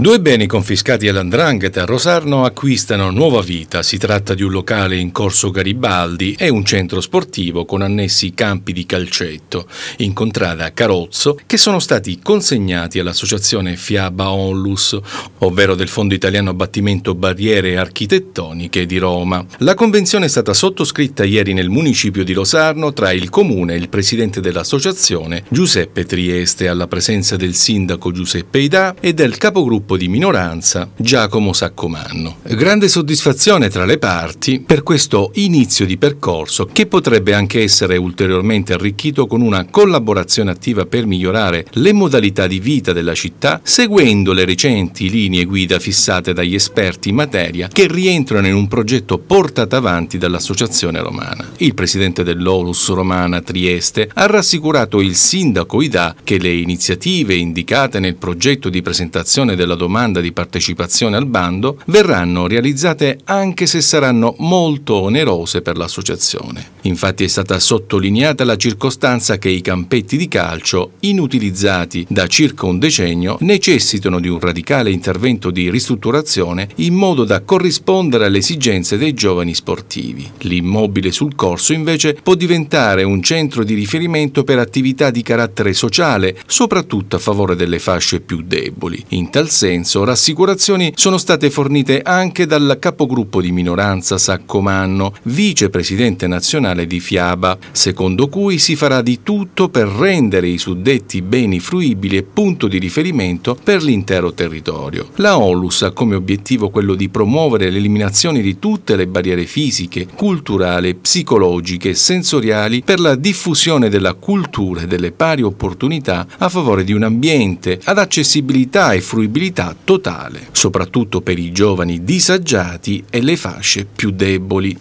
Due beni confiscati all'Andrangheta a Rosarno acquistano nuova vita. Si tratta di un locale in Corso Garibaldi e un centro sportivo con annessi campi di calcetto, in contrada Carozzo, che sono stati consegnati all'associazione Fiaba Onlus, ovvero del Fondo Italiano Abbattimento Barriere Architettoniche di Roma. La convenzione è stata sottoscritta ieri nel municipio di Rosarno tra il comune e il presidente dell'associazione Giuseppe Trieste, alla presenza del sindaco Giuseppe Idà e del capogruppo capo di minoranza Giacomo Saccomanno. Grande soddisfazione tra le parti per questo inizio di percorso che potrebbe anche essere ulteriormente arricchito con una collaborazione attiva per migliorare le modalità di vita della città seguendo le recenti linee guida fissate dagli esperti in materia che rientrano in un progetto portato avanti dall'Associazione Romana. Il presidente dell'Olus Romana Trieste ha rassicurato il sindaco Ida che le iniziative indicate nel progetto di presentazione della della domanda di partecipazione al bando verranno realizzate anche se saranno molto onerose per l'associazione. Infatti è stata sottolineata la circostanza che i campetti di calcio, inutilizzati da circa un decennio, necessitano di un radicale intervento di ristrutturazione in modo da corrispondere alle esigenze dei giovani sportivi. L'immobile sul corso invece può diventare un centro di riferimento per attività di carattere sociale, soprattutto a favore delle fasce più deboli. In tal senso rassicurazioni sono state fornite anche dal capogruppo di minoranza Saccomanno, vicepresidente nazionale nazionale di Fiaba, secondo cui si farà di tutto per rendere i suddetti beni fruibili e punto di riferimento per l'intero territorio. La OLUS ha come obiettivo quello di promuovere l'eliminazione di tutte le barriere fisiche, culturali, psicologiche e sensoriali per la diffusione della cultura e delle pari opportunità a favore di un ambiente ad accessibilità e fruibilità totale, soprattutto per i giovani disagiati e le fasce più deboli.